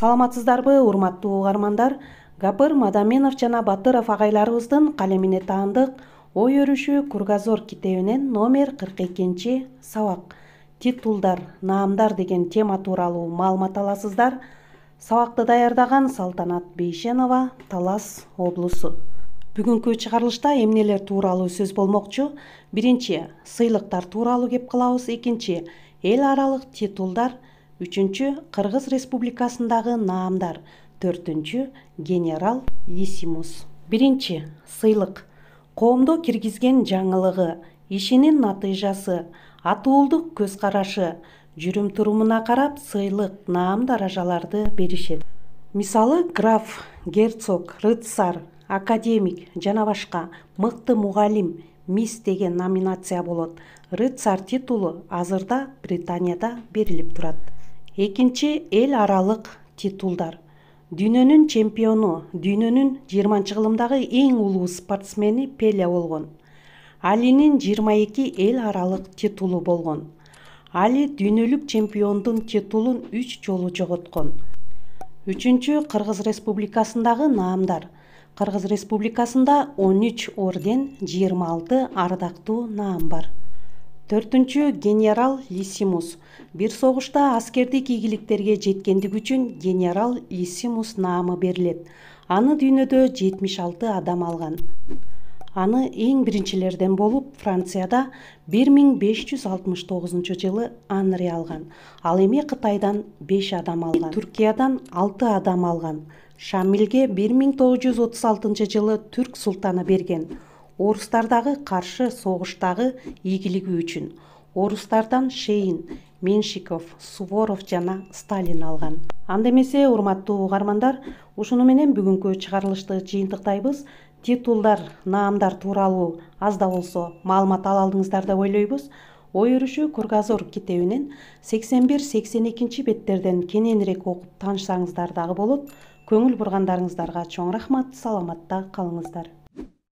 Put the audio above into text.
саламатсыздарбы урматтуу угармандар гапыр мадаменов жана батыров агайларыбыздын калемине таандык ой өрүшү кругозор китебинен номер кырк экинчи сабак титулдар наамдар деген тема тууралуу маалымат аласыздар сабакты даярдаган салтанат бейшенова талас облусу бүгүнкү чыгарылышта эмнелер тууралуу сөз болмокчу биринчи сыйлыктар тууралуу кеп кылабыз экинчи эл аралык титулдар үшінші қырғыз республикасындағы наамдар төртінші генерал Есимус. биринчи сыйлық коомдо киргизген жаңылыгы ишинин натыйжасы атуулдук көз карашы жүрүм турумуна карап сыйлык наам даражаларды беришет мисалы граф герцог рыцар академик жана башка мыкты мугалим мисс деген номинация болот рыцар титулу азырда британияда берилип турат экинчи эл аралык титулдар дүйнөнүн чемпиону дүйнөнүн жыйырманчы кылымдагы эң улуу спортсмени пеле болгон алинин жыйырма эки эл аралык титулу болгон али дүйнөлүк чемпиондун титулун үч жолу жоготкон үчүнчү кыргыз республикасындагы наамдар кыргыз республикасында он үч орден жыйырма алты ардактуу наам бар төртүнчү генерал лисимус бир согушта аскердик ийгиликтерге жеткендиги үчүн генерал лисимус наамы берилет аны дүйнөдө жетимиш алты адам алган аны эң биринчилерден болуп францияда бир миң беш жүз алтымыш тогузунчу жылы анри алган ал эми кытайдан беш адам алган туркиядан алты адам алган шамилге бир миң тогуз жүз отуз алтынчы жылы түрк султаны берген орустардагы каршы согуштагы ийгилиги үчүн орустардан шейин меншиков суворов жана сталин алган анда эмесе урматтуу угармандар ушуну менен бүгүнкү чыгарылышты жыйынтыктайбыз титулдар наамдар тууралуу аз да болсо маалымат ала алдыңыздар деп ойлойбуз ой өрүшү кругозор китебинен сексен бир сексен экинчи беттерден кененирээк окуп таанышсаңыздар дагы болот көңүл бургандарыңыздарга чоң рахмат саламатта калыңыздар